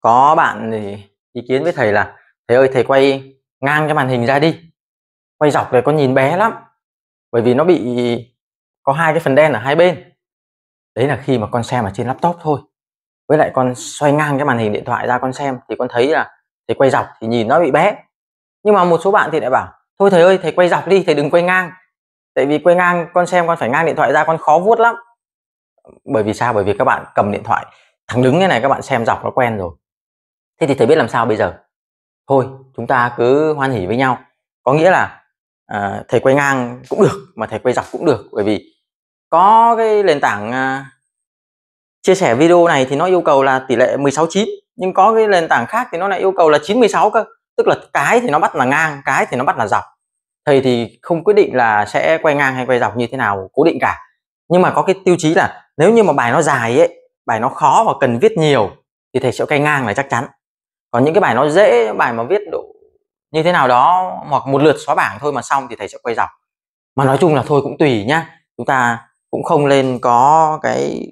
có bạn thì ý kiến với thầy là thầy ơi thầy quay ngang cái màn hình ra đi quay dọc này con nhìn bé lắm bởi vì nó bị có hai cái phần đen ở hai bên đấy là khi mà con xem ở trên laptop thôi với lại con xoay ngang cái màn hình điện thoại ra con xem thì con thấy là thầy quay dọc thì nhìn nó bị bé nhưng mà một số bạn thì lại bảo thôi thầy ơi thầy quay dọc đi thầy đừng quay ngang tại vì quay ngang con xem con phải ngang điện thoại ra con khó vuốt lắm bởi vì sao bởi vì các bạn cầm điện thoại thẳng đứng như này các bạn xem dọc nó quen rồi thế thì thầy biết làm sao bây giờ thôi chúng ta cứ hoan hỉ với nhau có nghĩa là à, thầy quay ngang cũng được mà thầy quay dọc cũng được bởi vì có cái nền tảng à, chia sẻ video này thì nó yêu cầu là tỷ lệ 16 9 nhưng có cái nền tảng khác thì nó lại yêu cầu là 96 cơ tức là cái thì nó bắt là ngang cái thì nó bắt là dọc thầy thì không quyết định là sẽ quay ngang hay quay dọc như thế nào cố định cả nhưng mà có cái tiêu chí là nếu như mà bài nó dài ấy bài nó khó và cần viết nhiều thì thầy sẽ quay ngang là chắc chắn còn những cái bài nó dễ những bài mà viết độ như thế nào đó hoặc một lượt xóa bảng thôi mà xong thì thầy sẽ quay dọc mà nói chung là thôi cũng tùy nhá chúng ta cũng không lên có cái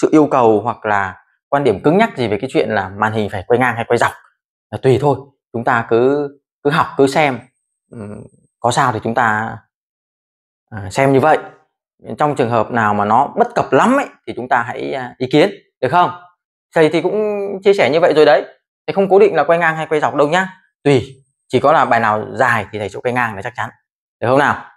sự yêu cầu hoặc là quan điểm cứng nhắc gì về cái chuyện là màn hình phải quay ngang hay quay dọc là tùy thôi chúng ta cứ cứ học cứ xem có sao thì chúng ta à, xem như vậy trong trường hợp nào mà nó bất cập lắm ấy thì chúng ta hãy à, ý kiến được không thầy thì cũng chia sẻ như vậy rồi đấy thầy không cố định là quay ngang hay quay dọc đâu nhá tùy chỉ có là bài nào dài thì thầy chỗ quay ngang là chắc chắn được không nào